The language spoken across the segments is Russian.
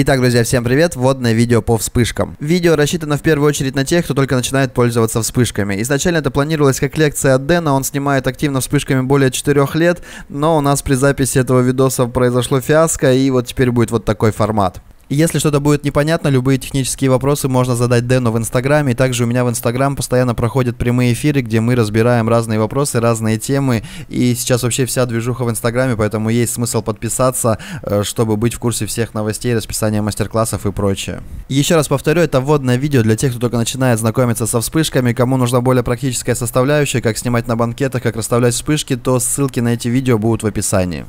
Итак, друзья, всем привет! Вводное видео по вспышкам. Видео рассчитано в первую очередь на тех, кто только начинает пользоваться вспышками. Изначально это планировалось как лекция от Дэна, он снимает активно вспышками более 4 лет, но у нас при записи этого видоса произошло фиаско, и вот теперь будет вот такой формат. Если что-то будет непонятно, любые технические вопросы можно задать Дэну в Инстаграме. И также у меня в Инстаграм постоянно проходят прямые эфиры, где мы разбираем разные вопросы, разные темы. И сейчас вообще вся движуха в Инстаграме, поэтому есть смысл подписаться, э, чтобы быть в курсе всех новостей, расписания мастер-классов и прочее. Еще раз повторю, это вводное видео для тех, кто только начинает знакомиться со вспышками, кому нужна более практическая составляющая, как снимать на банкетах, как расставлять вспышки, то ссылки на эти видео будут в описании.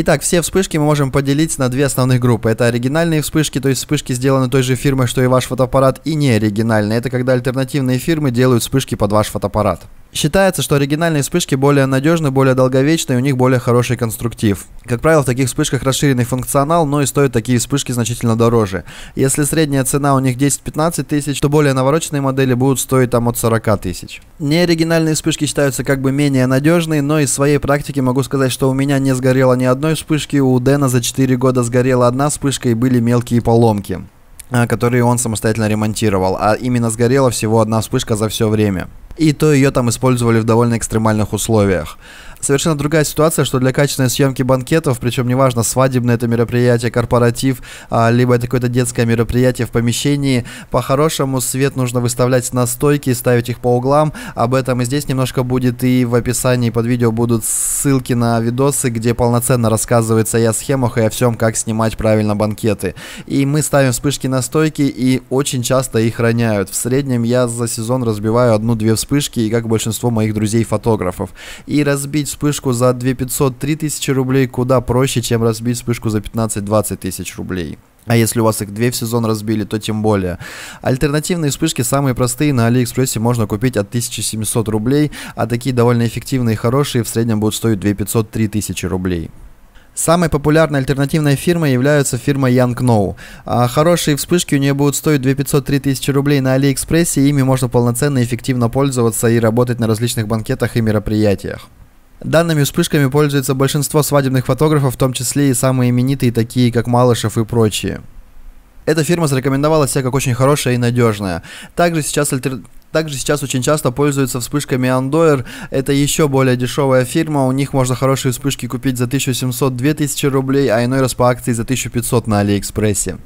Итак, все вспышки мы можем поделить на две основных группы. Это оригинальные вспышки, то есть вспышки сделаны той же фирмой, что и ваш фотоаппарат, и неоригинальные. Это когда альтернативные фирмы делают вспышки под ваш фотоаппарат. Считается, что оригинальные вспышки более надежны, более долговечны и у них более хороший конструктив. Как правило, в таких вспышках расширенный функционал, но и стоят такие вспышки значительно дороже. Если средняя цена у них 10-15 тысяч, то более навороченные модели будут стоить там от 40 тысяч. Неоригинальные вспышки считаются как бы менее надежные, но из своей практики могу сказать, что у меня не сгорело ни одной вспышки, у Дэна за 4 года сгорела одна вспышка и были мелкие поломки а, которые он самостоятельно ремонтировал, а именно сгорела всего одна вспышка за все время и то ее там использовали в довольно экстремальных условиях совершенно другая ситуация, что для качественной съемки банкетов, причем неважно, свадебное это мероприятие, корпоратив, а, либо это какое-то детское мероприятие в помещении, по-хорошему свет нужно выставлять на стойки, ставить их по углам. Об этом и здесь немножко будет, и в описании под видео будут ссылки на видосы, где полноценно рассказывается и о схемах, и о всем, как снимать правильно банкеты. И мы ставим вспышки на стойки, и очень часто их роняют. В среднем я за сезон разбиваю одну-две вспышки, и как большинство моих друзей-фотографов. И разбить разбить вспышку за 2500-3 тысячи рублей куда проще, чем разбить вспышку за 15-20 тысяч рублей. А если у вас их две в сезон разбили, то тем более. Альтернативные вспышки самые простые на Алиэкспрессе можно купить от 1700 рублей, а такие довольно эффективные и хорошие в среднем будут стоить 2500-3000 тысячи рублей. Самой популярной альтернативной фирмой является фирма Young No. А хорошие вспышки у нее будут стоить 2500-3000 тысячи рублей на Алиэкспрессе, и ими можно полноценно и эффективно пользоваться и работать на различных банкетах и мероприятиях. Данными вспышками пользуется большинство свадебных фотографов, в том числе и самые именитые, такие как Малышев и прочие. Эта фирма зарекомендовала себя как очень хорошая и надежная. Также сейчас альтер... Также сейчас очень часто пользуются вспышками Андоер. Это еще более дешевая фирма. У них можно хорошие вспышки купить за 1700-2000 рублей, а иной раз по акции за 1500 на Алиэкспрессе.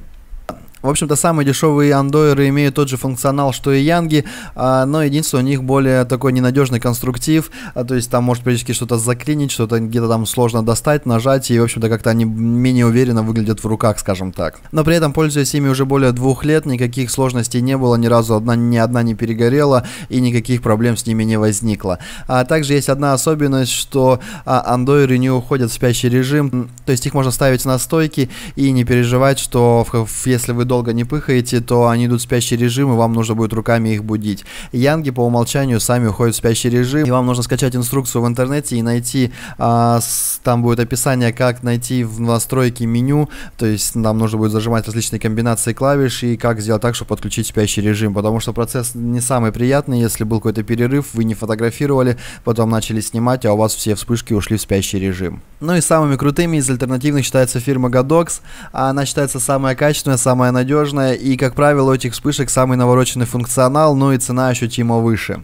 В общем-то, самые дешевые андойры имеют тот же функционал, что и янги, а, но единственное, у них более такой ненадежный конструктив, а, то есть там может практически что-то заклинить, что-то где-то там сложно достать, нажать, и, в общем-то, как-то они менее уверенно выглядят в руках, скажем так. Но при этом, пользуясь ими уже более двух лет, никаких сложностей не было, ни разу одна, ни одна не перегорела, и никаких проблем с ними не возникло. А также есть одна особенность, что а, андойры не уходят в спящий режим, то есть их можно ставить на стойки и не переживать, что если вы долго не пыхаете, то они идут в спящий режим, и вам нужно будет руками их будить. Янги по умолчанию сами уходят в спящий режим, и вам нужно скачать инструкцию в интернете и найти, а, с, там будет описание, как найти в настройке меню, то есть нам нужно будет зажимать различные комбинации клавиш и как сделать так, чтобы подключить спящий режим, потому что процесс не самый приятный, если был какой-то перерыв, вы не фотографировали, потом начали снимать, а у вас все вспышки ушли в спящий режим. Ну и самыми крутыми из альтернативных считается фирма Godox, она считается самая качественная, самая надежная, надежная, и, как правило, у этих вспышек самый навороченный функционал, ну и цена ощутимо выше.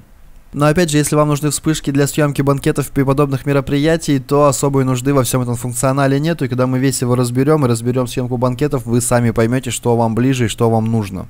Но опять же, если вам нужны вспышки для съемки банкетов при подобных мероприятий, то особой нужды во всем этом функционале нету, и когда мы весь его разберем и разберем съемку банкетов, вы сами поймете, что вам ближе и что вам нужно.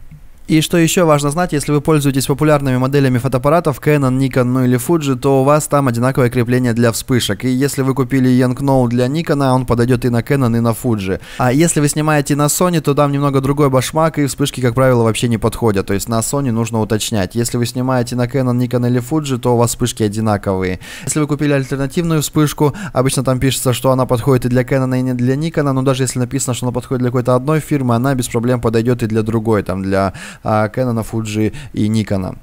И что еще важно знать, если вы пользуетесь популярными моделями фотоаппаратов Canon, Nikon, ну или Fuji, то у вас там одинаковое крепление для вспышек. И если вы купили Yanknow для Nikon, он подойдет и на Canon, и на Fuji. А если вы снимаете на Sony, то там немного другой башмак, и вспышки, как правило, вообще не подходят. То есть на Sony нужно уточнять. Если вы снимаете на Canon, Nikon или Fuji, то у вас вспышки одинаковые. Если вы купили альтернативную вспышку, обычно там пишется, что она подходит и для Canon, и не для Nikon, но даже если написано, что она подходит для какой-то одной фирмы, она без проблем подойдет и для другой, там для Canon, Fuji и Nikon.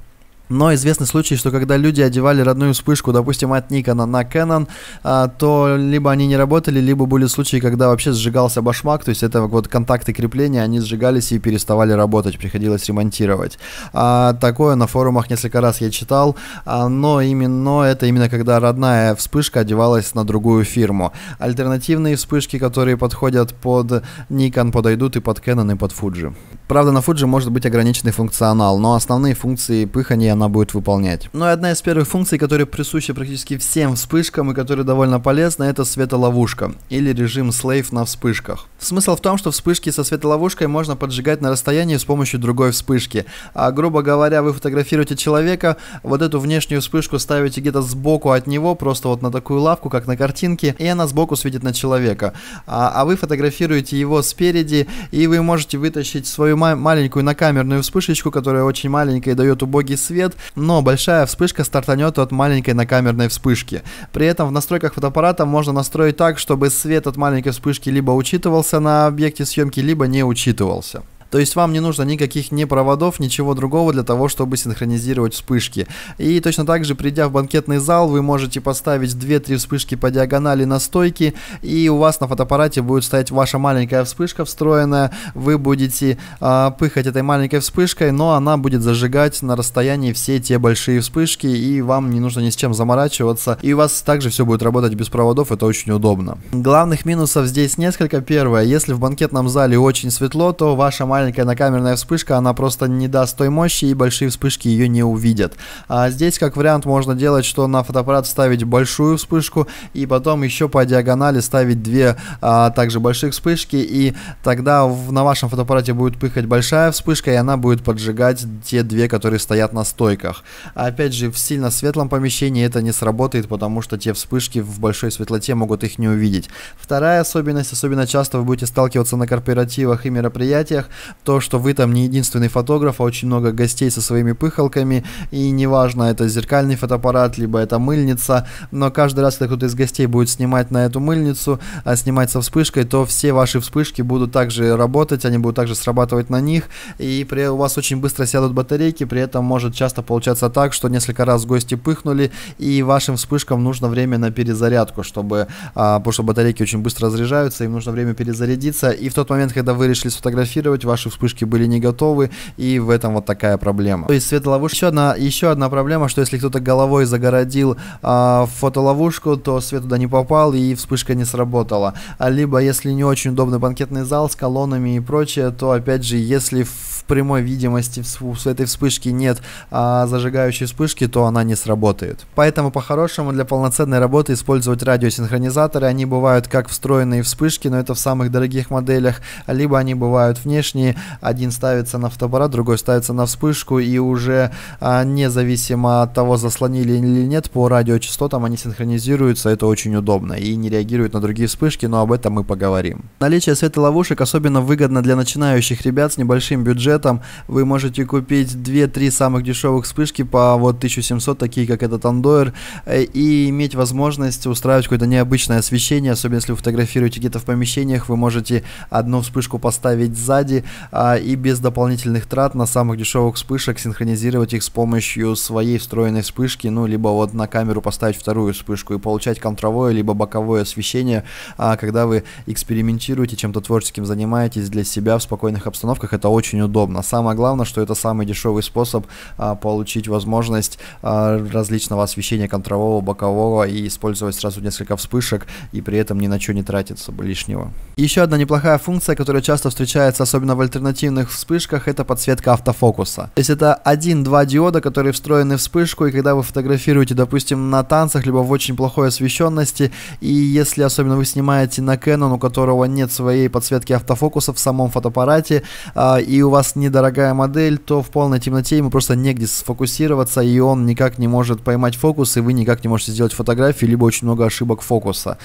Но известны случаи, что когда люди одевали родную вспышку, допустим, от Никона на Canon, а, то либо они не работали, либо были случаи, когда вообще сжигался башмак, то есть это вот контакты крепления, они сжигались и переставали работать, приходилось ремонтировать. А, такое на форумах несколько раз я читал, а, но именно это именно когда родная вспышка одевалась на другую фирму. Альтернативные вспышки, которые подходят под Nikon, подойдут и под Canon, и под Fuji. Правда, на Fuji может быть ограниченный функционал, но основные функции пыхания она будет выполнять. Ну и одна из первых функций, которая присуща практически всем вспышкам и которая довольно полезна, это светоловушка или режим слейв на вспышках. Смысл в том, что вспышки со светоловушкой можно поджигать на расстоянии с помощью другой вспышки. А, грубо говоря, вы фотографируете человека, вот эту внешнюю вспышку ставите где-то сбоку от него, просто вот на такую лавку, как на картинке, и она сбоку светит на человека. А, а вы фотографируете его спереди, и вы можете вытащить свою ма- маленькую накамерную вспышечку, которая очень маленькая и дает убогий свет, нет, но большая вспышка стартанет от маленькой накамерной вспышки. При этом в настройках фотоаппарата можно настроить так, чтобы свет от маленькой вспышки либо учитывался на объекте съемки, либо не учитывался. То есть вам не нужно никаких ни проводов, ничего другого для того, чтобы синхронизировать вспышки. И точно так же, придя в банкетный зал, вы можете поставить 2-3 вспышки по диагонали на стойке, и у вас на фотоаппарате будет стоять ваша маленькая вспышка встроенная, вы будете э, пыхать этой маленькой вспышкой, но она будет зажигать на расстоянии все те большие вспышки, и вам не нужно ни с чем заморачиваться, и у вас также все будет работать без проводов, это очень удобно. Главных минусов здесь несколько. Первое, если в банкетном зале очень светло, то ваша маленькая маленькая накамерная вспышка, она просто не даст той мощи, и большие вспышки ее не увидят. А здесь, как вариант, можно делать, что на фотоаппарат ставить большую вспышку, и потом еще по диагонали ставить две а, также больших вспышки, и тогда в, на вашем фотоаппарате будет пыхать большая вспышка, и она будет поджигать те две, которые стоят на стойках. Опять же, в сильно светлом помещении это не сработает, потому что те вспышки в большой светлоте могут их не увидеть. Вторая особенность, особенно часто вы будете сталкиваться на корпоративах и мероприятиях, то, что вы там не единственный фотограф, а очень много гостей со своими пыхалками, и неважно, это зеркальный фотоаппарат, либо это мыльница, но каждый раз, когда кто-то из гостей будет снимать на эту мыльницу, а снимать со вспышкой, то все ваши вспышки будут также работать, они будут также срабатывать на них, и при, у вас очень быстро сядут батарейки, при этом может часто получаться так, что несколько раз гости пыхнули, и вашим вспышкам нужно время на перезарядку, чтобы, а, потому что батарейки очень быстро разряжаются, им нужно время перезарядиться, и в тот момент, когда вы решили сфотографировать, ваш ваши вспышки были не готовы, и в этом вот такая проблема. То есть светоловушка, еще одна, еще одна проблема, что если кто-то головой загородил э, фотоловушку, то свет туда не попал и вспышка не сработала. А либо если не очень удобный банкетный зал с колоннами и прочее, то опять же, если в прямой видимости с этой вспышки нет а, зажигающей вспышки, то она не сработает. Поэтому по-хорошему для полноценной работы использовать радиосинхронизаторы. Они бывают как встроенные вспышки, но это в самых дорогих моделях, либо они бывают внешние. Один ставится на фотоаппарат, другой ставится на вспышку и уже а, независимо от того, заслонили или нет, по радиочастотам они синхронизируются. Это очень удобно и не реагируют на другие вспышки, но об этом мы поговорим. Наличие светоловушек особенно выгодно для начинающих ребят с небольшим бюджетом сетом вы можете купить 2-3 самых дешевых вспышки по вот 1700, такие как этот Андоер, э, и иметь возможность устраивать какое-то необычное освещение, особенно если вы фотографируете где-то в помещениях, вы можете одну вспышку поставить сзади а, и без дополнительных трат на самых дешевых вспышек синхронизировать их с помощью своей встроенной вспышки, ну, либо вот на камеру поставить вторую вспышку и получать контровое, либо боковое освещение, а, когда вы экспериментируете, чем-то творческим занимаетесь для себя в спокойных обстановках, это очень удобно удобно. Самое главное, что это самый дешевый способ а, получить возможность а, различного освещения контрового, бокового и использовать сразу несколько вспышек и при этом ни на что не тратиться лишнего. Еще одна неплохая функция, которая часто встречается, особенно в альтернативных вспышках, это подсветка автофокуса. То есть это один-два диода, которые встроены в вспышку, и когда вы фотографируете, допустим, на танцах, либо в очень плохой освещенности, и если особенно вы снимаете на Canon, у которого нет своей подсветки автофокуса в самом фотоаппарате, а, и у вас недорогая модель, то в полной темноте ему просто негде сфокусироваться, и он никак не может поймать фокус, и вы никак не можете сделать фотографии, либо очень много ошибок фокуса.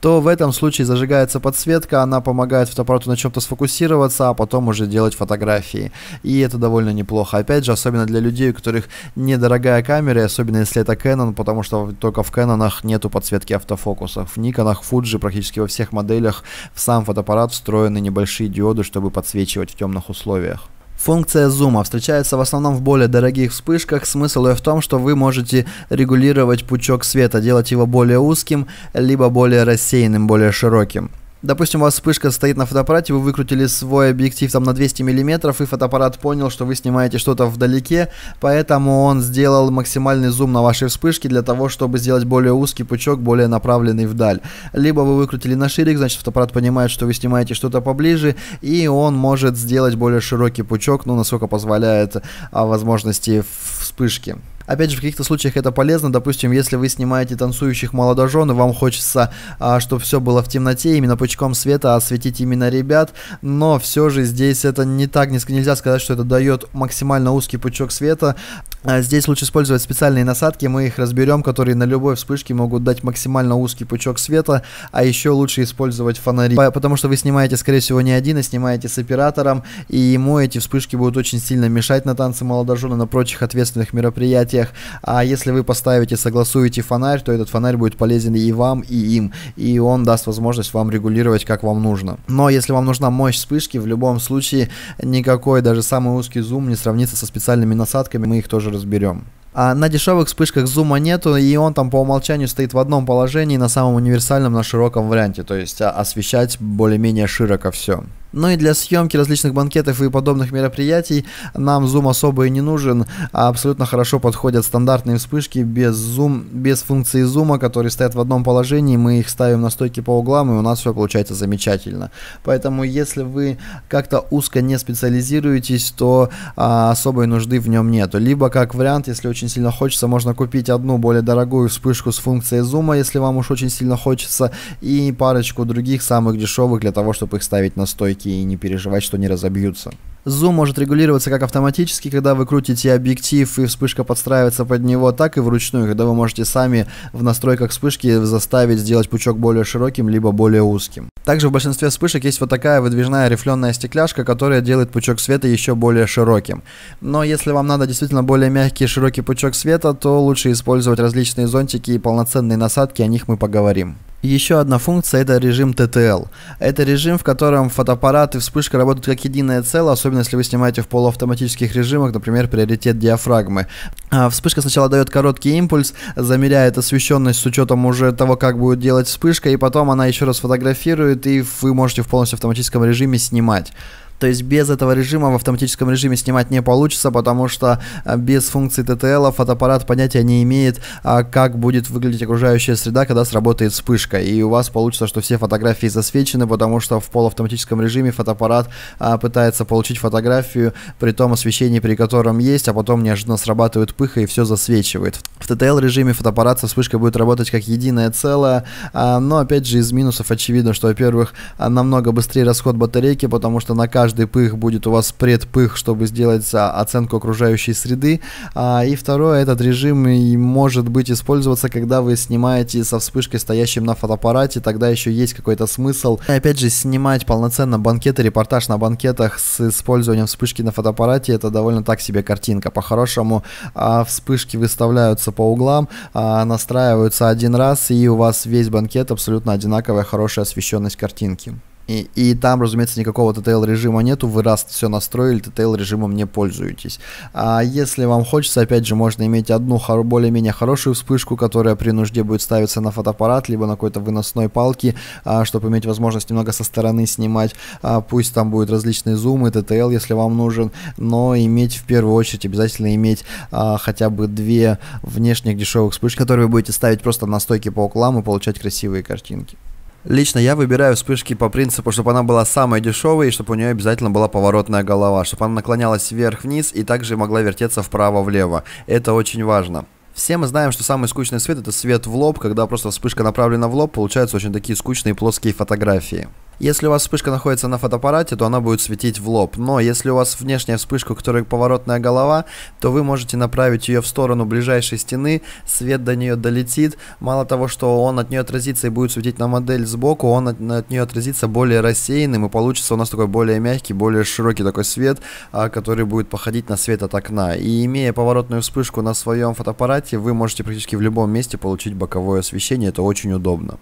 То в этом случае зажигается подсветка, она помогает фотоаппарату на чем-то сфокусироваться, а потом уже делать фотографии. И это довольно неплохо. Опять же, особенно для людей, у которых недорогая камера, особенно если это Canon, потому что только в Canonах нету подсветки автофокуса. В Nikon, Fuji практически во всех моделях в сам фотоаппарат встроены небольшие диоды, чтобы подсвечивать в темных условиях. Функция зума встречается в основном в более дорогих вспышках. Смысл ее в том, что вы можете регулировать пучок света, делать его более узким, либо более рассеянным, более широким. Допустим, у вас вспышка стоит на фотоаппарате, вы выкрутили свой объектив там на 200 мм, и фотоаппарат понял, что вы снимаете что-то вдалеке, поэтому он сделал максимальный зум на вашей вспышке для того, чтобы сделать более узкий пучок, более направленный вдаль. Либо вы выкрутили на ширик, значит фотоаппарат понимает, что вы снимаете что-то поближе, и он может сделать более широкий пучок, ну, насколько позволяет а, возможности вспышки. Опять же, в каких-то случаях это полезно. Допустим, если вы снимаете танцующих молодожен, и вам хочется, а, чтобы все было в темноте, именно пучком света осветить а именно ребят. Но все же здесь это не так, нельзя сказать, что это дает максимально узкий пучок света. А здесь лучше использовать специальные насадки, мы их разберем, которые на любой вспышке могут дать максимально узкий пучок света, а еще лучше использовать фонари, потому что вы снимаете, скорее всего, не один, а снимаете с оператором, и ему эти вспышки будут очень сильно мешать на танцы молодожена, на прочих ответственных мероприятиях, мероприятиях. А если вы поставите, согласуете фонарь, то этот фонарь будет полезен и вам, и им. И он даст возможность вам регулировать, как вам нужно. Но если вам нужна мощь вспышки, в любом случае никакой, даже самый узкий зум не сравнится со специальными насадками, мы их тоже разберем. А на дешевых вспышках зума нету, и он там по умолчанию стоит в одном положении на самом универсальном, на широком варианте, то есть а, освещать более-менее широко все. Ну и для съемки различных банкетов и подобных мероприятий нам зум особо и не нужен. А абсолютно хорошо подходят стандартные вспышки без зум, без функции зума, которые стоят в одном положении. Мы их ставим на стойки по углам, и у нас все получается замечательно. Поэтому если вы как-то узко не специализируетесь, то а, особой нужды в нем нет. Либо как вариант, если очень сильно хочется, можно купить одну более дорогую вспышку с функцией зума, если вам уж очень сильно хочется, и парочку других самых дешевых для того, чтобы их ставить на стойки ролики и не переживать, что не разобьются. Зум может регулироваться как автоматически, когда вы крутите объектив и вспышка подстраивается под него, так и вручную, когда вы можете сами в настройках вспышки заставить сделать пучок более широким, либо более узким. Также в большинстве вспышек есть вот такая выдвижная рифленая стекляшка, которая делает пучок света еще более широким. Но если вам надо действительно более мягкий и широкий пучок света, то лучше использовать различные зонтики и полноценные насадки, о них мы поговорим. Еще одна функция – это режим TTL. Это режим, в котором фотоаппарат и вспышка работают как единое целое, особенно если вы снимаете в полуавтоматических режимах, например, приоритет диафрагмы. А вспышка сначала дает короткий импульс, замеряет освещенность с учетом уже того, как будет делать вспышка, и потом она еще раз фотографирует, и вы можете в полностью автоматическом режиме снимать. То есть без этого режима в автоматическом режиме снимать не получится, потому что э, без функции TTL фотоаппарат понятия не имеет, а, как будет выглядеть окружающая среда, когда сработает вспышка. И у вас получится, что все фотографии засвечены, потому что в полуавтоматическом режиме фотоаппарат а, пытается получить фотографию при том освещении, при котором есть, а потом неожиданно срабатывает пыха и все засвечивает. В TTL режиме фотоаппарат со вспышкой будет работать как единое целое, а, но опять же из минусов очевидно, что, во-первых, намного быстрее расход батарейки, потому что на каждый каждый пых будет у вас предпых, чтобы сделать оценку окружающей среды. А, и второе, этот режим может быть использоваться, когда вы снимаете со вспышкой стоящим на фотоаппарате, тогда еще есть какой-то смысл. И опять же, снимать полноценно банкеты, репортаж на банкетах с использованием вспышки на фотоаппарате, это довольно так себе картинка. По-хорошему, а, вспышки выставляются по углам, а, настраиваются один раз, и у вас весь банкет абсолютно одинаковая хорошая освещенность картинки. И, и там, разумеется, никакого TTL режима нету. Вы раз все настроили, TTL режимом не пользуетесь. А если вам хочется, опять же, можно иметь одну хор- более-менее хорошую вспышку, которая при нужде будет ставиться на фотоаппарат, либо на какой-то выносной палке, а, чтобы иметь возможность немного со стороны снимать. А, пусть там будут различные зумы, TTL, если вам нужен. Но иметь в первую очередь обязательно иметь а, хотя бы две внешних дешевых вспышки, которые вы будете ставить просто на стойке по окламу и получать красивые картинки. Лично я выбираю вспышки по принципу, чтобы она была самая дешевая и чтобы у нее обязательно была поворотная голова, чтобы она наклонялась вверх-вниз и также могла вертеться вправо-влево. Это очень важно. Все мы знаем, что самый скучный свет это свет в лоб, когда просто вспышка направлена в лоб, получаются очень такие скучные плоские фотографии. Если у вас вспышка находится на фотоаппарате, то она будет светить в лоб. Но если у вас внешняя вспышка, которая поворотная голова, то вы можете направить ее в сторону ближайшей стены, свет до нее долетит. Мало того, что он от нее отразится и будет светить на модель сбоку, он от, от нее отразится более рассеянным и получится у нас такой более мягкий, более широкий такой свет, а, который будет походить на свет от окна. И имея поворотную вспышку на своем фотоаппарате, вы можете практически в любом месте получить боковое освещение, это очень удобно.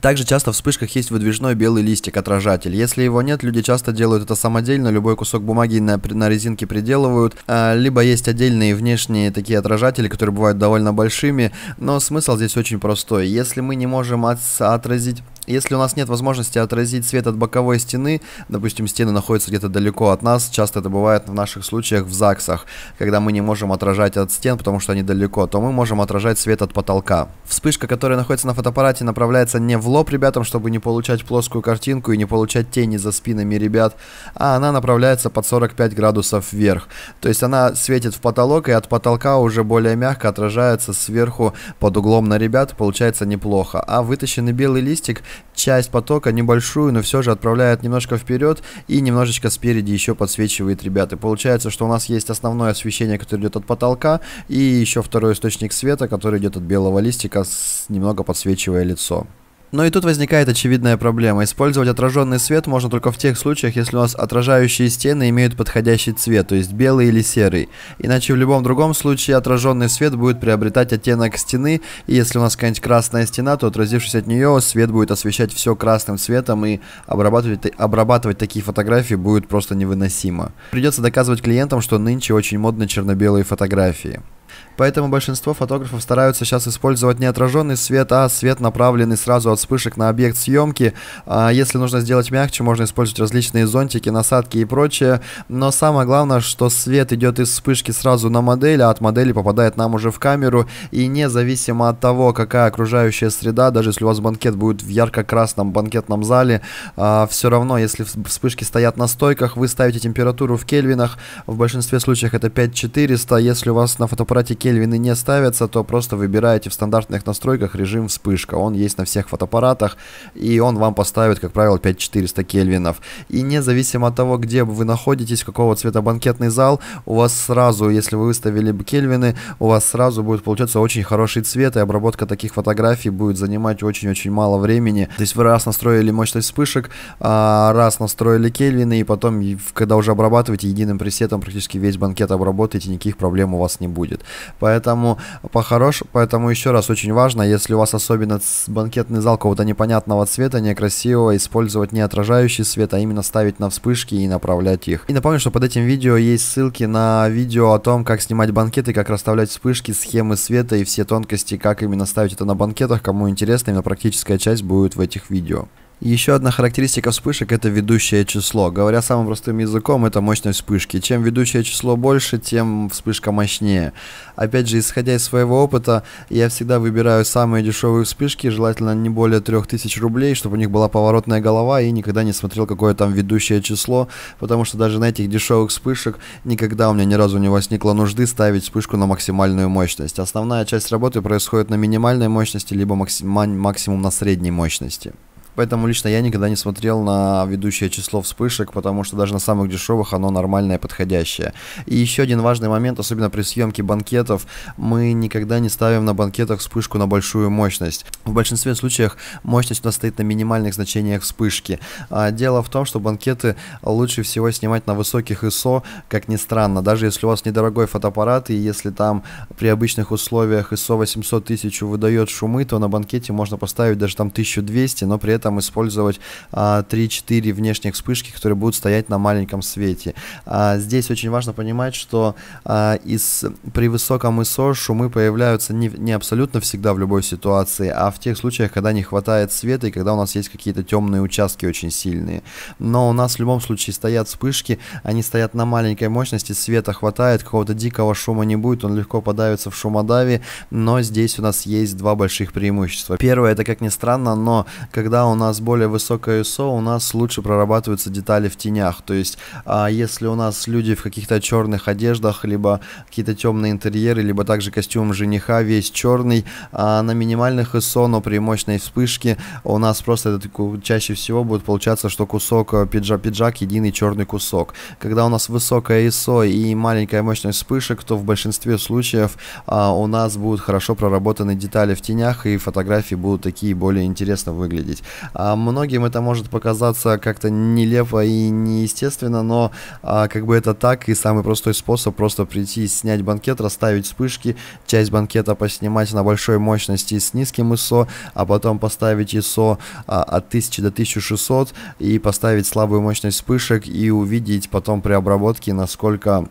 Также часто в вспышках есть выдвижной белый листик, отражатель. Если его нет, люди часто делают это самодельно, любой кусок бумаги на, на резинке приделывают. А, либо есть отдельные внешние такие отражатели, которые бывают довольно большими, но смысл здесь очень простой. Если мы не можем от, отразить если у нас нет возможности отразить свет от боковой стены, допустим, стены находятся где-то далеко от нас, часто это бывает в наших случаях в ЗАГСах, когда мы не можем отражать от стен, потому что они далеко, то мы можем отражать свет от потолка. Вспышка, которая находится на фотоаппарате, направляется не в лоб ребятам, чтобы не получать плоскую картинку и не получать тени за спинами ребят, а она направляется под 45 градусов вверх. То есть она светит в потолок и от потолка уже более мягко отражается сверху под углом на ребят, получается неплохо. А вытащенный белый листик – часть потока, небольшую, но все же отправляет немножко вперед и немножечко спереди еще подсвечивает ребята. получается, что у нас есть основное освещение, которое идет от потолка, и еще второй источник света, который идет от белого листика, с немного подсвечивая лицо. Но и тут возникает очевидная проблема. Использовать отраженный свет можно только в тех случаях, если у нас отражающие стены имеют подходящий цвет, то есть белый или серый. Иначе в любом другом случае отраженный свет будет приобретать оттенок стены, и если у нас какая-нибудь красная стена, то отразившись от нее, свет будет освещать все красным цветом, и обрабатывать, обрабатывать такие фотографии будет просто невыносимо. Придется доказывать клиентам, что нынче очень модны черно-белые фотографии. Поэтому большинство фотографов стараются сейчас использовать не отраженный свет, а свет, направленный сразу от вспышек на объект съемки. А если нужно сделать мягче, можно использовать различные зонтики, насадки и прочее. Но самое главное, что свет идет из вспышки сразу на модель, а от модели попадает нам уже в камеру. И независимо от того, какая окружающая среда, даже если у вас банкет будет в ярко-красном банкетном зале, а, все равно, если вспышки стоят на стойках, вы ставите температуру в кельвинах. В большинстве случаев это 5400. Если у вас на фотоаппарате аппарате Кельвины не ставятся, то просто выбираете в стандартных настройках режим вспышка. Он есть на всех фотоаппаратах, и он вам поставит, как правило, 5400 кельвинов. И независимо от того, где вы находитесь, какого цвета банкетный зал, у вас сразу, если вы выставили кельвины, у вас сразу будет получаться очень хороший цвет, и обработка таких фотографий будет занимать очень-очень мало времени. То есть вы раз настроили мощность вспышек, а, раз настроили кельвины, и потом, когда уже обрабатываете единым пресетом практически весь банкет обработаете, никаких проблем у вас не будет. Поэтому похорош, поэтому еще раз очень важно, если у вас особенно банкетный зал какого-то непонятного цвета, некрасивого, использовать не отражающий свет, а именно ставить на вспышки и направлять их. И напомню, что под этим видео есть ссылки на видео о том, как снимать банкеты, как расставлять вспышки, схемы света и все тонкости, как именно ставить это на банкетах. Кому интересно, именно практическая часть будет в этих видео. Еще одна характеристика вспышек – это ведущее число. Говоря самым простым языком, это мощность вспышки. Чем ведущее число больше, тем вспышка мощнее. Опять же, исходя из своего опыта, я всегда выбираю самые дешевые вспышки, желательно не более 3000 рублей, чтобы у них была поворотная голова и никогда не смотрел, какое там ведущее число, потому что даже на этих дешевых вспышек никогда у меня ни разу не возникло нужды ставить вспышку на максимальную мощность. Основная часть работы происходит на минимальной мощности, либо максимум на средней мощности. Поэтому лично я никогда не смотрел на ведущее число вспышек, потому что даже на самых дешевых оно нормальное, подходящее. И еще один важный момент, особенно при съемке банкетов, мы никогда не ставим на банкетах вспышку на большую мощность. В большинстве случаев мощность у нас стоит на минимальных значениях вспышки. А дело в том, что банкеты лучше всего снимать на высоких ISO, как ни странно, даже если у вас недорогой фотоаппарат, и если там при обычных условиях ISO 800 тысяч выдает шумы, то на банкете можно поставить даже там 1200, но при этом там использовать 3-4 а, внешних вспышки, которые будут стоять на маленьком свете. А, здесь очень важно понимать, что а, из, при высоком ISO шумы появляются не, не абсолютно всегда в любой ситуации, а в тех случаях, когда не хватает света и когда у нас есть какие-то темные участки очень сильные. Но у нас в любом случае стоят вспышки, они стоят на маленькой мощности, света хватает, какого-то дикого шума не будет, он легко подавится в шумодаве, но здесь у нас есть два больших преимущества. Первое, это как ни странно, но когда он нас более высокое ISO, у нас лучше прорабатываются детали в тенях. То есть, а, если у нас люди в каких-то черных одеждах, либо какие-то темные интерьеры, либо также костюм жениха весь черный, а на минимальных ISO, но при мощной вспышке у нас просто это чаще всего будет получаться, что кусок э, пиджак, пиджак единый черный кусок. Когда у нас высокое ISO и маленькая мощность вспышек, то в большинстве случаев а, у нас будут хорошо проработаны детали в тенях и фотографии будут такие более интересно выглядеть. А многим это может показаться как-то нелепо и неестественно, но а, как бы это так, и самый простой способ просто прийти, снять банкет, расставить вспышки, часть банкета поснимать на большой мощности с низким ISO, а потом поставить ISO а, от 1000 до 1600 и поставить слабую мощность вспышек и увидеть потом при обработке, насколько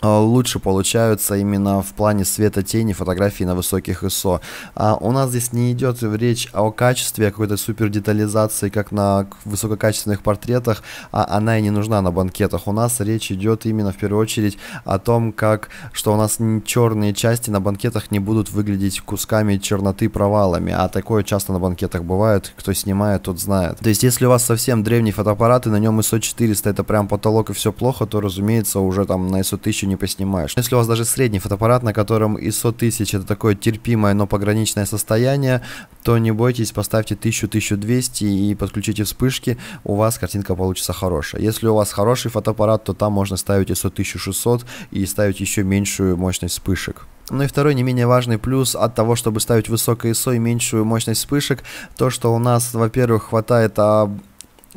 а, лучше получаются именно в плане света тени фотографии на высоких ISO. А у нас здесь не идет речь о качестве, о какой-то супер детализации, как на высококачественных портретах, а она и не нужна на банкетах. У нас речь идет именно в первую очередь о том, как, что у нас черные части на банкетах не будут выглядеть кусками черноты провалами, а такое часто на банкетах бывает, кто снимает, тот знает. То есть, если у вас совсем древний фотоаппарат и на нем ISO 400 это прям потолок и все плохо, то, разумеется, уже там на ISO 1000 ничего не поснимаешь. Если у вас даже средний фотоаппарат, на котором ISO 1000 это такое терпимое, но пограничное состояние, то не бойтесь, поставьте 1000-1200 и подключите вспышки, у вас картинка получится хорошая. Если у вас хороший фотоаппарат, то там можно ставить ISO 1600 и ставить еще меньшую мощность вспышек. Ну и второй не менее важный плюс от того, чтобы ставить высокое ISO и меньшую мощность вспышек, то, что у нас, во-первых, хватает а,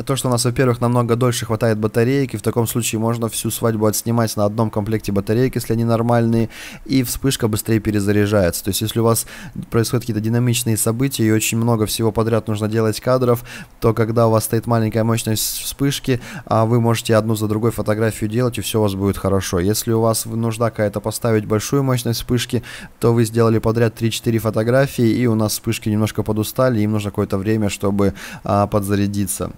то, что у нас, во-первых, намного дольше хватает батареек, и в таком случае можно всю свадьбу отснимать на одном комплекте батареек, если они нормальные, и вспышка быстрее перезаряжается. То есть, если у вас происходят какие-то динамичные события, и очень много всего подряд нужно делать кадров, то когда у вас стоит маленькая мощность вспышки, а вы можете одну за другой фотографию делать, и все у вас будет хорошо. Если у вас нужда какая-то поставить большую мощность вспышки, то вы сделали подряд 3-4 фотографии, и у нас вспышки немножко подустали, им нужно какое-то время, чтобы а, подзарядиться.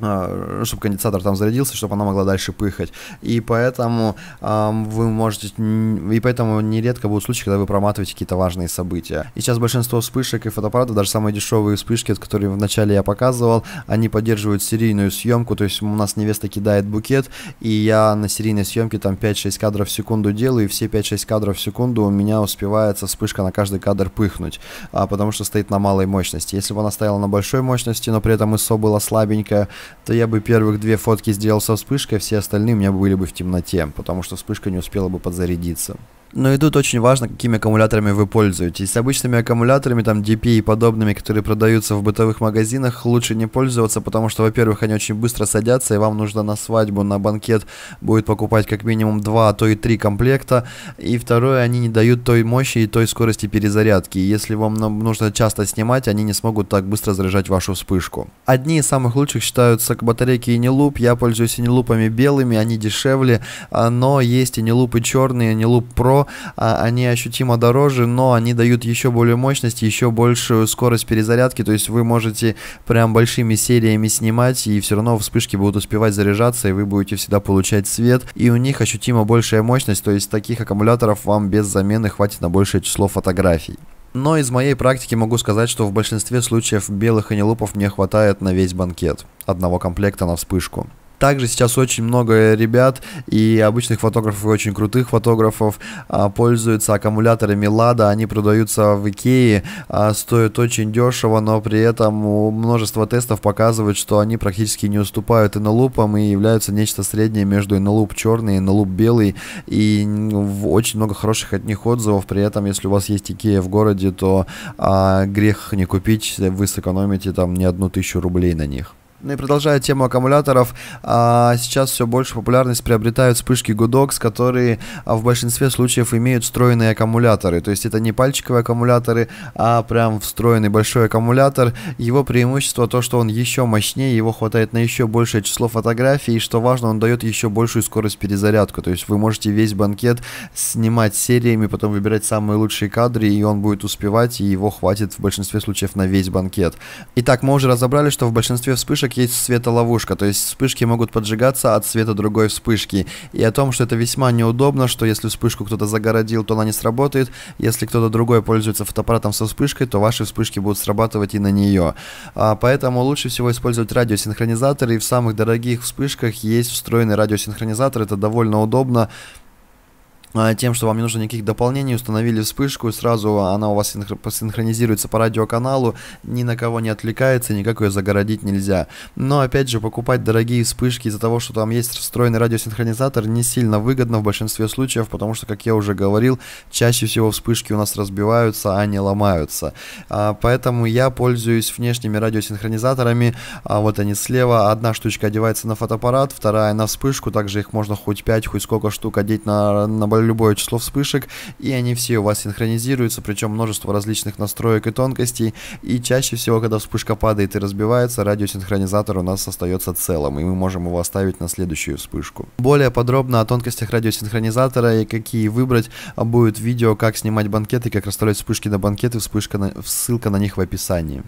А, чтобы конденсатор там зарядился, чтобы она могла дальше пыхать. И поэтому э, вы можете... И поэтому нередко будут случаи, когда вы проматываете какие-то важные события. И сейчас большинство вспышек и фотоаппаратов, даже самые дешевые вспышки, которые вначале я показывал, они поддерживают серийную съемку, то есть у нас невеста кидает букет, и я на серийной съемке там 5-6 кадров в секунду делаю, и все 5-6 кадров в секунду у меня успевается вспышка на каждый кадр пыхнуть, а, потому что стоит на малой мощности. Если бы она стояла на большой мощности, но при этом ISO было слабенькое, то я бы первых две фотки сделал со вспышкой, а все остальные у меня были бы в темноте, потому что вспышка не успела бы подзарядиться. Но и тут очень важно, какими аккумуляторами вы пользуетесь. С обычными аккумуляторами, там DP и подобными, которые продаются в бытовых магазинах, лучше не пользоваться, потому что, во-первых, они очень быстро садятся, и вам нужно на свадьбу, на банкет будет покупать как минимум 2, а то и 3 комплекта. И второе, они не дают той мощи и той скорости перезарядки. Если вам нужно часто снимать, они не смогут так быстро заряжать вашу вспышку. Одни из самых лучших считаются батарейки Inilloop. Я пользуюсь Inilloop'ами белыми, они дешевле, а, но есть Inilloop'ы черные, Inilloop Pro, а, они ощутимо дороже, но они дают еще более мощность, еще большую скорость перезарядки, то есть вы можете прям большими сериями снимать, и все равно вспышки будут успевать заряжаться, и вы будете всегда получать свет, и у них ощутимо большая мощность, то есть таких аккумуляторов вам без замены хватит на большее число фотографий. Но из моей практики могу сказать, что в большинстве случаев белых анилопов мне хватает на весь банкет, одного комплекта на вспышку. Также сейчас очень много э, ребят и обычных фотографов, и очень крутых фотографов а, пользуются аккумуляторами Лада. они продаются в Икее, а, стоят очень дешево, но при этом множество тестов показывают, что они практически не уступают инолупам и являются нечто среднее между инолуп черный и инолуп белый, и ну, очень много хороших от них отзывов, при этом, если у вас есть Икея в городе, то а, грех не купить, вы сэкономите там не одну тысячу рублей на них. Ну и продолжая тему аккумуляторов, а, сейчас все больше популярность приобретают вспышки Godox, которые а, в большинстве случаев имеют встроенные аккумуляторы. То есть это не пальчиковые аккумуляторы, а прям встроенный большой аккумулятор. Его преимущество то, что он еще мощнее, его хватает на еще большее число фотографий, и что важно, он дает еще большую скорость перезарядку. То есть вы можете весь банкет снимать сериями, потом выбирать самые лучшие кадры, и он будет успевать, и его хватит в большинстве случаев на весь банкет. Итак, мы уже разобрали, что в большинстве вспышек вспышек есть светоловушка, то есть вспышки могут поджигаться от света другой вспышки. И о том, что это весьма неудобно, что если вспышку кто-то загородил, то она не сработает. Если кто-то другой пользуется фотоаппаратом со вспышкой, то ваши вспышки будут срабатывать и на нее. А, поэтому лучше всего использовать радиосинхронизаторы. И в самых дорогих вспышках есть встроенный радиосинхронизатор. Это довольно удобно. А, тем, что вам не нужно никаких дополнений, установили вспышку, и сразу она у вас синхронизируется по радиоканалу, ни на кого не отвлекается, никак ее загородить нельзя. Но опять же, покупать дорогие вспышки из-за того, что там есть встроенный радиосинхронизатор, не сильно выгодно в большинстве случаев, потому что, как я уже говорил, чаще всего вспышки у нас разбиваются, а не ломаются. А, поэтому я пользуюсь внешними радиосинхронизаторами, а, вот они слева, одна штучка одевается на фотоаппарат, вторая на вспышку, также их можно хоть 5, хоть сколько штук одеть на, на большой любое число вспышек, и они все у вас синхронизируются, причем множество различных настроек и тонкостей, и чаще всего, когда вспышка падает и разбивается, радиосинхронизатор у нас остается целым, и мы можем его оставить на следующую вспышку. Более подробно о тонкостях радиосинхронизатора и какие выбрать а будет видео, как снимать банкеты, как расставлять вспышки на банкеты, вспышка на... ссылка на них в описании.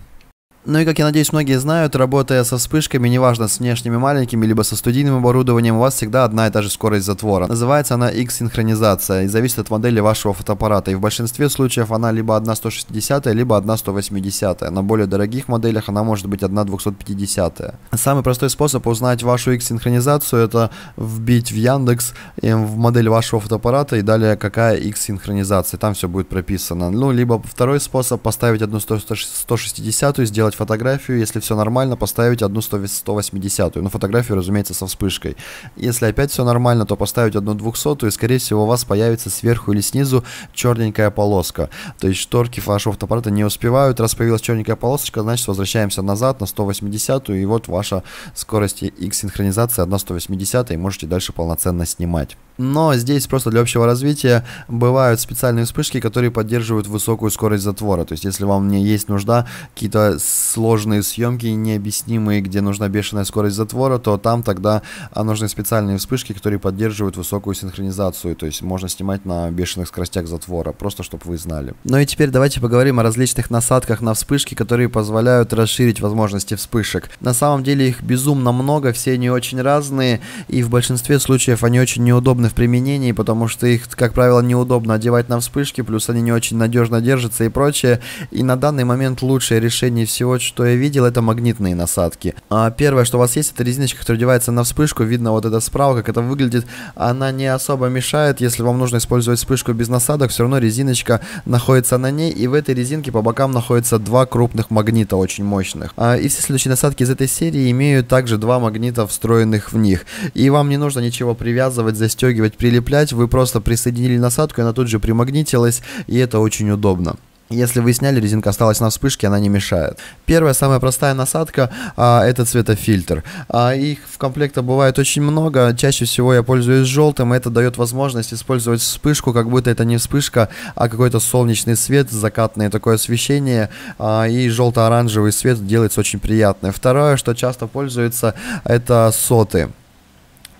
Ну и, как я надеюсь, многие знают, работая со вспышками, неважно с внешними маленькими, либо со студийным оборудованием, у вас всегда одна и та же скорость затвора. Называется она X-синхронизация и зависит от модели вашего фотоаппарата. И в большинстве случаев она либо 1 160, либо 1 180. На более дорогих моделях она может быть 1 250. Самый простой способ узнать вашу X-синхронизацию это вбить в Яндекс эм, в модель вашего фотоаппарата и далее какая X-синхронизация. Там все будет прописано. Ну, либо второй способ поставить одну 160 и сделать сделать фотографию, если все нормально, поставить одну 180, ну фотографию, разумеется, со вспышкой. Если опять все нормально, то поставить одну 200 и скорее всего у вас появится сверху или снизу черненькая полоска. То есть шторки вашего фотоаппарата не успевают, раз появилась черненькая полосочка, значит возвращаемся назад на 180 и вот ваша скорость X синхронизации 1 180 и можете дальше полноценно снимать но здесь просто для общего развития бывают специальные вспышки, которые поддерживают высокую скорость затвора. То есть, если вам не есть нужда, какие-то сложные съемки, необъяснимые, где нужна бешеная скорость затвора, то там тогда а, нужны специальные вспышки, которые поддерживают высокую синхронизацию. То есть, можно снимать на бешеных скоростях затвора, просто чтобы вы знали. Ну и теперь давайте поговорим о различных насадках на вспышки, которые позволяют расширить возможности вспышек. На самом деле их безумно много, все они очень разные, и в большинстве случаев они очень неудобны в применении, потому что их, как правило, неудобно одевать на вспышки, плюс они не очень надежно держатся и прочее. И на данный момент лучшее решение всего, что я видел, это магнитные насадки. А первое, что у вас есть, это резиночка, которая одевается на вспышку. Видно вот это справа, как это выглядит. Она не особо мешает, если вам нужно использовать вспышку без насадок, все равно резиночка находится на ней, и в этой резинке по бокам находятся два крупных магнита очень мощных. А, и все следующие насадки из этой серии имеют также два магнита, встроенных в них. И вам не нужно ничего привязывать, застегивать пристегивать, прилеплять, вы просто присоединили насадку, и она тут же примагнитилась, и это очень удобно. Если вы сняли, резинка осталась на вспышке, она не мешает. Первая, самая простая насадка а, это цветофильтр. А, их в комплекта бывает очень много. Чаще всего я пользуюсь желтым. Это дает возможность использовать вспышку, как будто это не вспышка, а какой-то солнечный свет, закатное такое освещение. А, и желто-оранжевый свет делается очень приятный. Второе, что часто пользуется, это соты.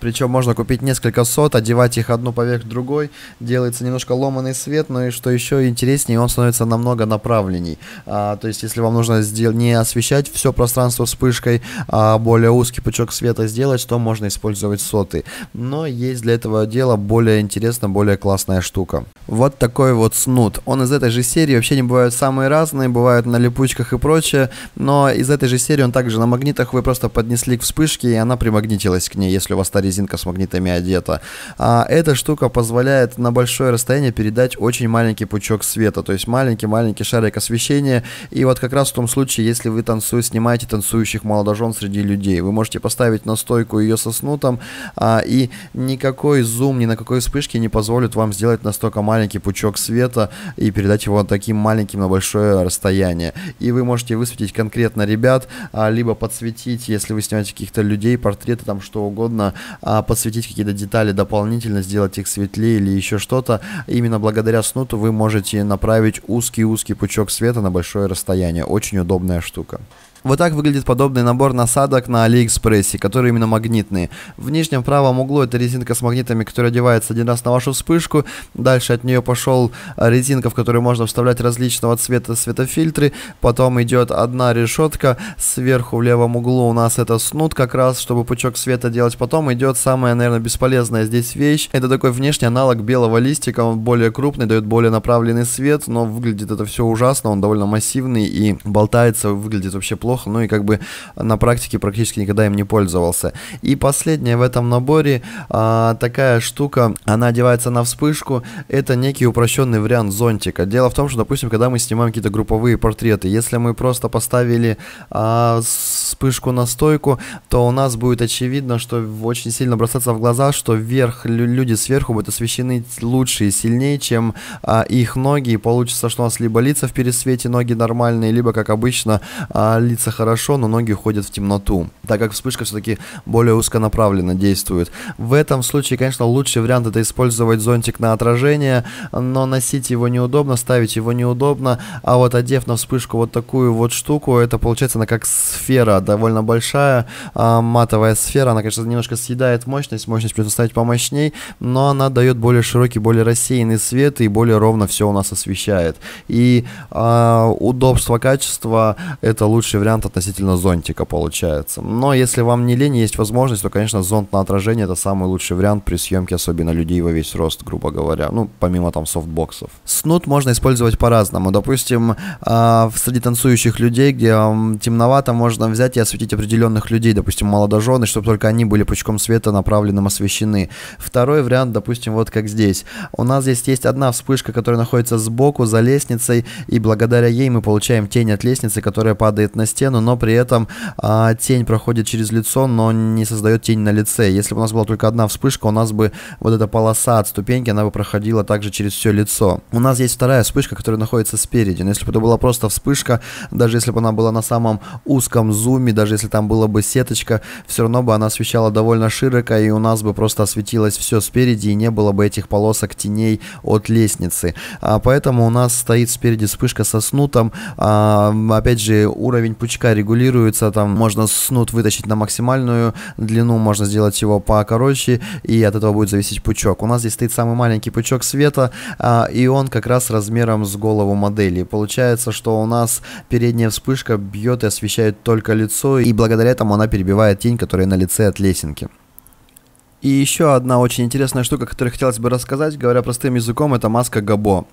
Причем можно купить несколько сот, одевать их одну поверх другой. Делается немножко ломанный свет, но и что еще интереснее, он становится намного направленней. А, то есть, если вам нужно сдел- не освещать все пространство вспышкой, а более узкий пучок света сделать, то можно использовать соты. Но есть для этого дела более интересная, более классная штука. Вот такой вот снуд Он из этой же серии, вообще не бывают самые разные, бывают на липучках и прочее, но из этой же серии он также на магнитах вы просто поднесли к вспышке, и она примагнитилась к ней, если у вас старый резинка с магнитами одета. А эта штука позволяет на большое расстояние передать очень маленький пучок света, то есть маленький-маленький шарик освещения. И вот как раз в том случае, если вы танцуете, снимаете танцующих молодожен среди людей, вы можете поставить на стойку ее со снутом, а, и никакой зум, ни на какой вспышке не позволит вам сделать настолько маленький пучок света и передать его таким маленьким на большое расстояние. И вы можете высветить конкретно ребят, а, либо подсветить, если вы снимаете каких-то людей, портреты, там что угодно, а, подсветить какие-то детали дополнительно, сделать их светлее или еще что-то. Именно благодаря снуту вы можете направить узкий-узкий пучок света на большое расстояние. Очень удобная штука. Вот так выглядит подобный набор насадок на Алиэкспрессе, которые именно магнитные. В нижнем правом углу это резинка с магнитами, которая одевается один раз на вашу вспышку. Дальше от нее пошел а, резинка, в которую можно вставлять различного цвета светофильтры. Потом идет одна решетка. Сверху в левом углу у нас это снуд как раз, чтобы пучок света делать. Потом идет самая, наверное, бесполезная здесь вещь. Это такой внешний аналог белого листика. Он более крупный, дает более направленный свет, но выглядит это все ужасно. Он довольно массивный и болтается, выглядит вообще плохо плохо, ну и как бы на практике практически никогда им не пользовался. И последняя в этом наборе а, такая штука, она одевается на вспышку, это некий упрощенный вариант зонтика. Дело в том, что, допустим, когда мы снимаем какие-то групповые портреты, если мы просто поставили а, вспышку на стойку, то у нас будет очевидно, что очень сильно бросаться в глаза, что вверх люди сверху будут освещены лучше и сильнее, чем а, их ноги, и получится, что у нас либо лица в пересвете, ноги нормальные, либо, как обычно, а, лица видится хорошо, но ноги уходят в темноту, так как вспышка все-таки более узконаправленно действует. В этом случае, конечно, лучший вариант это использовать зонтик на отражение, но носить его неудобно, ставить его неудобно, а вот одев на вспышку вот такую вот штуку, это получается она как сфера, довольно большая э, матовая сфера, она, конечно, немножко съедает мощность, мощность придется ставить помощней, но она дает более широкий, более рассеянный свет и более ровно все у нас освещает. И э, удобство, качество это лучший вариант вариант относительно зонтика получается. Но если вам не лень, есть возможность, то, конечно, зонт на отражение это самый лучший вариант при съемке, особенно людей во весь рост, грубо говоря. Ну, помимо там софтбоксов. Снут можно использовать по-разному. Допустим, э, среди танцующих людей, где э, темновато, можно взять и осветить определенных людей, допустим, молодожены, чтобы только они были пучком света направленным освещены. Второй вариант, допустим, вот как здесь. У нас здесь есть одна вспышка, которая находится сбоку, за лестницей, и благодаря ей мы получаем тень от лестницы, которая падает на стену стену, но при этом а, тень проходит через лицо, но не создает тень на лице. Если бы у нас была только одна вспышка, у нас бы вот эта полоса от ступеньки, она бы проходила также через все лицо. У нас есть вторая вспышка, которая находится спереди, но если бы это была просто вспышка, даже если бы она была на самом узком зуме, даже если там была бы сеточка, все равно бы она освещала довольно широко, и у нас бы просто осветилось все спереди, и не было бы этих полосок теней от лестницы. А, поэтому у нас стоит спереди вспышка со снутом. А, опять же, уровень пути крючка регулируется, там можно снут вытащить на максимальную длину, можно сделать его покороче, и от этого будет зависеть пучок. У нас здесь стоит самый маленький пучок света, а, и он как раз размером с голову модели. Получается, что у нас передняя вспышка бьет и освещает только лицо, и благодаря этому она перебивает тень, которая на лице от лесенки. И еще одна очень интересная штука, которую хотелось бы рассказать, говоря простым языком, это маска Габо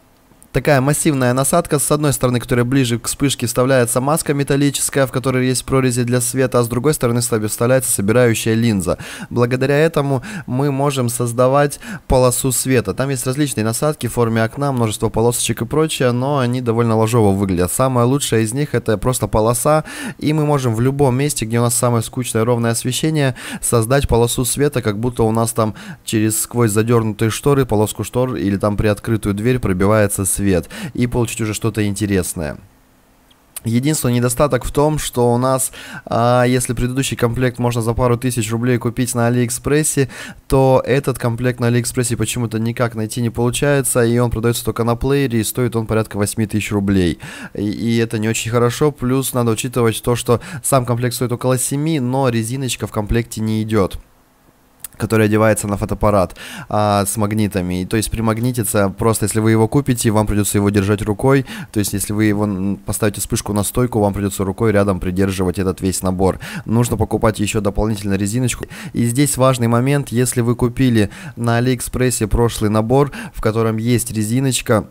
такая массивная насадка, с одной стороны, которая ближе к вспышке, вставляется маска металлическая, в которой есть прорези для света, а с другой стороны вставляется собирающая линза. Благодаря этому мы можем создавать полосу света. Там есть различные насадки в форме окна, множество полосочек и прочее, но они довольно ложово выглядят. Самое лучшее из них это просто полоса, и мы можем в любом месте, где у нас самое скучное ровное освещение, создать полосу света, как будто у нас там через сквозь задернутые шторы, полоску штор или там приоткрытую дверь пробивается свет цвет и получить уже что-то интересное. Единственный недостаток в том, что у нас, а, если предыдущий комплект можно за пару тысяч рублей купить на Алиэкспрессе, то этот комплект на Алиэкспрессе почему-то никак найти не получается, и он продается только на плеере, и стоит он порядка 8 тысяч рублей. И, и это не очень хорошо, плюс надо учитывать то, что сам комплект стоит около 7, но резиночка в комплекте не идет который одевается на фотоаппарат а, с магнитами. И, то есть примагнитится просто, если вы его купите, вам придется его держать рукой. То есть если вы его поставите вспышку на стойку, вам придется рукой рядом придерживать этот весь набор. Нужно покупать еще дополнительно резиночку. И здесь важный момент, если вы купили на Алиэкспрессе прошлый набор, в котором есть резиночка,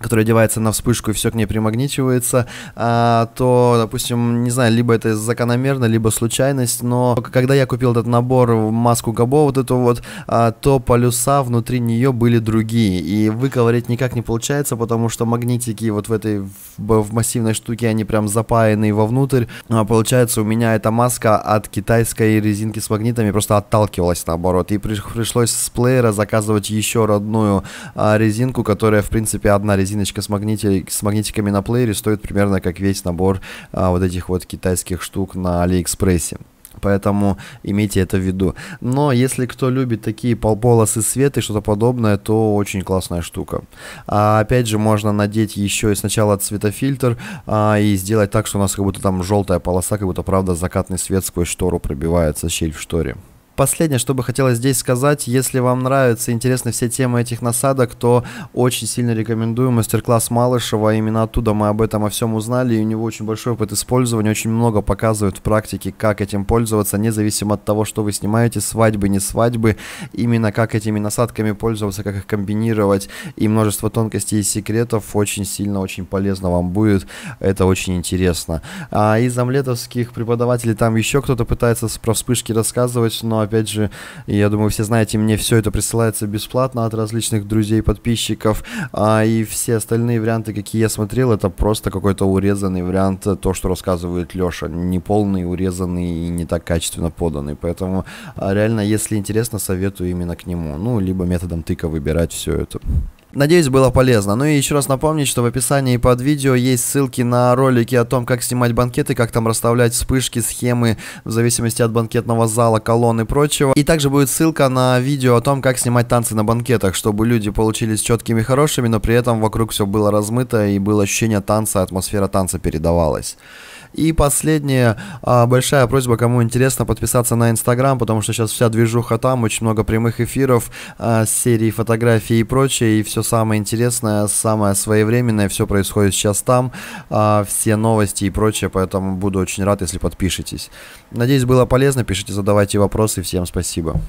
который одевается на вспышку и все к ней примагничивается, а, то, допустим, не знаю, либо это закономерно, либо случайность, но когда я купил этот набор маску Габо, вот эту вот, а, то полюса внутри нее были другие, и выковырять никак не получается, потому что магнитики вот в этой, в, массивной штуке, они прям запаяны вовнутрь, а, получается, у меня эта маска от китайской резинки с магнитами просто отталкивалась наоборот, и пришлось с плеера заказывать еще родную а, резинку, которая, в принципе, одна резинка резиночка с, магнити... с магнитиками на плеере стоит примерно как весь набор а, вот этих вот китайских штук на Алиэкспрессе. Поэтому имейте это в виду. Но если кто любит такие полосы света и что-то подобное, то очень классная штука. А опять же, можно надеть еще и сначала цветофильтр а, и сделать так, что у нас как будто там желтая полоса, как будто правда закатный свет сквозь штору пробивается, щель в шторе. Последнее, что бы хотелось здесь сказать, если вам нравятся интересны все темы этих насадок, то очень сильно рекомендую мастер-класс Малышева, именно оттуда мы об этом о всем узнали, и у него очень большой опыт использования, очень много показывают в практике, как этим пользоваться, независимо от того, что вы снимаете, свадьбы, не свадьбы, именно как этими насадками пользоваться, как их комбинировать, и множество тонкостей и секретов очень сильно, очень полезно вам будет, это очень интересно. А из амлетовских преподавателей там еще кто-то пытается про вспышки рассказывать, но опять же, я думаю, все знаете, мне все это присылается бесплатно от различных друзей, подписчиков, а, и все остальные варианты, какие я смотрел, это просто какой-то урезанный вариант, э, то, что рассказывает Леша, не полный, урезанный и не так качественно поданный, поэтому а, реально, если интересно, советую именно к нему, ну, либо методом тыка выбирать все это. Надеюсь, было полезно. Ну и еще раз напомнить, что в описании под видео есть ссылки на ролики о том, как снимать банкеты, как там расставлять вспышки, схемы, в зависимости от банкетного зала, колонн и прочего. И также будет ссылка на видео о том, как снимать танцы на банкетах, чтобы люди получились четкими и хорошими, но при этом вокруг все было размыто и было ощущение танца, атмосфера танца передавалась. И последняя а, большая просьба, кому интересно, подписаться на Инстаграм, потому что сейчас вся движуха там, очень много прямых эфиров, а, серии фотографий и прочее, и все самое интересное, самое своевременное, все происходит сейчас там, а, все новости и прочее, поэтому буду очень рад, если подпишетесь. Надеюсь, было полезно, пишите, задавайте вопросы, всем спасибо.